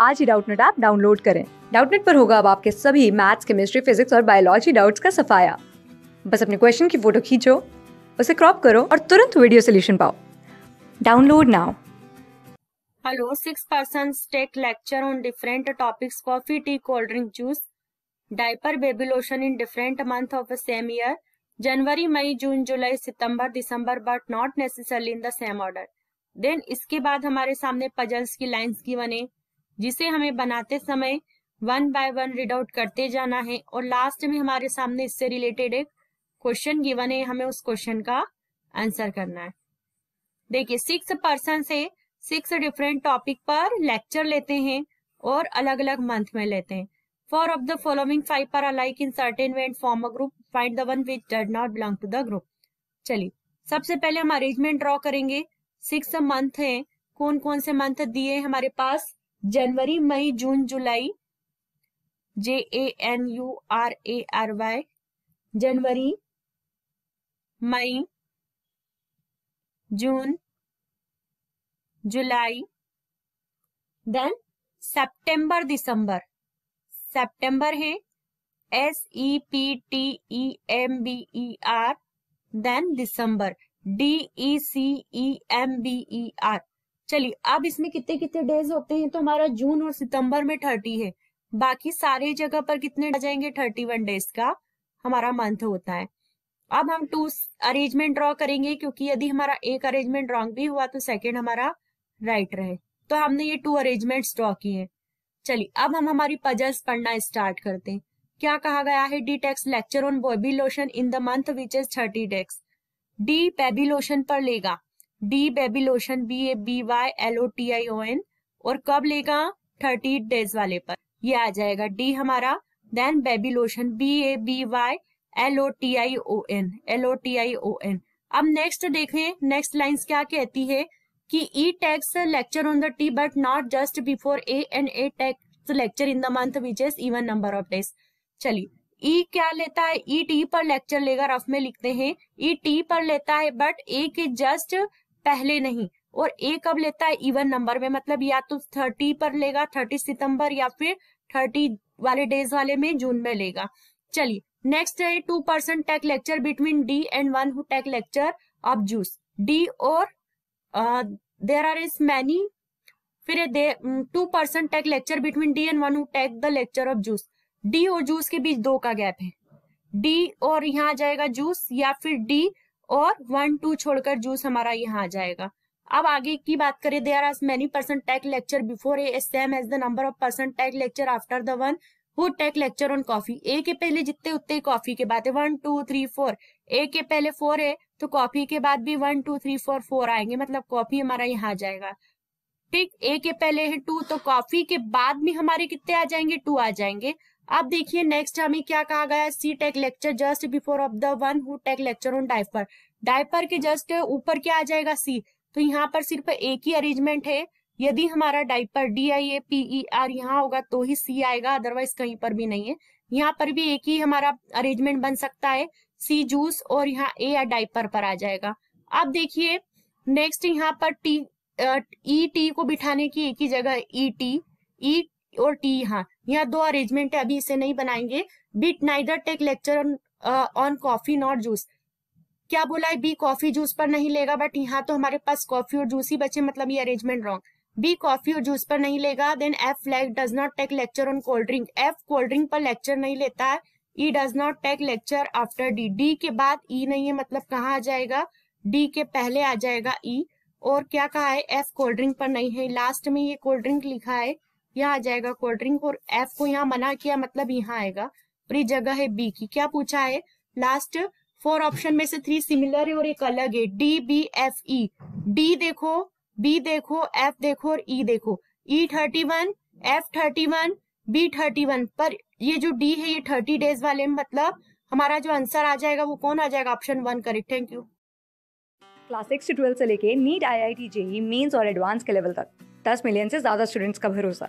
आज ही Doubtnut app download करें डाउटनेट पर होगा अब आपके सभी मैथ्स केमिस्ट्री फिजिक्स और बायोलॉजी डाउट्स का सफाया बस अपने क्वेश्चन की फोटो खींचो उसे क्रॉप करो और तुरंत वीडियो सोल्यूशन पाओ download now hello six person take lecture on different topics coffee tea cold drink juice diaper baby lotion in different month of same year January May June July September December but not necessarily in the same order then इसके बाद हमारे सामने puzzles की lines की बने जिसे हमें बनाते समय one by one read out करते जाना है और लास्ट में हमारे सामने इससे रिलेटेड एक क्वेश्चन गिवन है हमें उस क्वेश्चन का आंसर करना है देखिए सिक्स पर्सन से सिक्स डिफरेंट टॉपिक पर लेक्चर लेते हैं और अलग अलग मंथ में लेते हैं four of the following five are alike in certain way and form a group find the one which does not belong to the group चलिए सबसे पहले हम अरेंजमेंट ड्रॉ करेंगे सिक्स मंथ है कौन कौन से मंथ दिए हमारे पास जनवरी मई जून जुलाई J A N you are A R Y जनवरी मई जून जुलाई देन सितंबर दिसंबर सितंबर है S E P T E M B E R then दिसंबर D E C E M B E R चलिए अब इसमें कितने कितने डेज होते हैं तो हमारा जून और सितंबर में थर्टी है बाकी सारे जगह पर कितने आ जाएंगे थर्टी वन डेज का हमारा मंथ होता है अब हम टू अरेंजमेंट ड्रॉ करेंगे क्योंकि यदि हमारा एक अरेंजमेंट रॉन्ग भी हुआ तो सेकेंड हमारा राइट रहे तो हमने ये टू अरेंजमेंट ड्रॉ किए चलिए अब हम हमारी पजल्स पढ़ना स्टार्ट करते हैं क्या कहा गया है D takes lecture on baby lotion in the month which is thirty days D baby lotion पर लेगा D baby lotion B A B Y L O T I O N और कब लेगा थर्टी डेज वाले पर ये आ जाएगा D हमारा then baby lotion B A B Y L O T I O N L O T I O N अब next देखें नेक्स्ट लाइन क्या कहती है कि E takes lecture on the T but not just before A and A takes lecture in the month which is even number of days चलिए E e क्या लेता है ई e टी पर lecture लेगा रफ में लिखते हैं ई e T पर लेता है बट ए के जस्ट पहले नहीं और ए कब लेता है इवन नंबर में मतलब या तो थर्टी पर लेगा थर्टी सितंबर या फिर थर्टी वाले डेज वाले में जून में लेगा चलिए नेक्स्ट है two persons take lecture between D and one who take lecture of juice D और देर आर इज मैनी फिर two persons take lecture between D and one who take the lecture of juice D और juice के बीच दो का gap है D और यहाँ आ जाएगा जूस या फिर डी और वन टू छोड़कर जूस हमारा यहाँ आ जाएगा अब आगे की बात करें there are many person take lecture before A same as the number of person take lecture after the one who take lecture on coffee A के पहले जितने उतने कॉफी के बाद है one two three four A के पहले four है तो कॉफी के बाद भी one two three four four आएंगे मतलब कॉफी हमारा यहाँ आ जाएगा ठीक ए के पहले है टू तो कॉफी के बाद भी हमारे कितने आ जाएंगे टू आ जाएंगे अब देखिए नेक्स्ट हमें क्या कहा गया C take lecture just before of the one who take lecture on diaper diaper के जस्ट ऊपर क्या आ जाएगा सी तो यहाँ पर सिर्फ एक ही अरेंजमेंट है यदि हमारा diaper D I A P E R यहाँ होगा तो ही सी आएगा अदरवाइज कहीं पर भी नहीं है यहाँ पर भी एक ही हमारा अरेंजमेंट बन सकता है सी जूस और यहाँ ए या डाइपर पर आ जाएगा अब देखिए नेक्स्ट यहाँ पर टी ई टी को बिठाने की एक ही जगह ई टी ई और टी हाँ यहाँ दो अरेंजमेंट है अभी इसे नहीं बनाएंगे but neither take lecture on coffee not juice क्या बोला है बी कॉफी जूस पर नहीं लेगा बट यहाँ तो हमारे पास कॉफी और जूस ही बचे मतलब ये अरेंजमेंट रॉन्ग बी कॉफी और जूस पर नहीं लेगा then F flag does not take lecture on cold drink F cold drink पर लेक्चर नहीं लेता है E does not take lecture after D D के बाद ई e नहीं है मतलब कहाँ आ जाएगा डी के पहले आ जाएगा ई e, और क्या कहा है एफ कोल्ड ड्रिंक पर नहीं है लास्ट में ये कोल्ड ड्रिंक लिखा है यहाँ आ जाएगा कोल्ड ड्रिंक और एफ को यहाँ मना किया मतलब यहाँ आएगा और ये जगह है बी की क्या पूछा है लास्ट फोर ऑप्शन में से थ्री सिमिलर है और एक अलग है D B F E D देखो बी देखो एफ देखो और ई e देखो E thirty one F thirty one B thirty one पर ये जो डी है ये थर्टी डेज वाले मतलब हमारा जो आंसर आ जाएगा वो कौन आ जाएगा option one correct thank you class six से ट्वेल्व से लेके NEET I I T JEE Mains और एडवांस के लेवल तक दस मिलियन से ज्यादा स्टूडेंट्स का भरोसा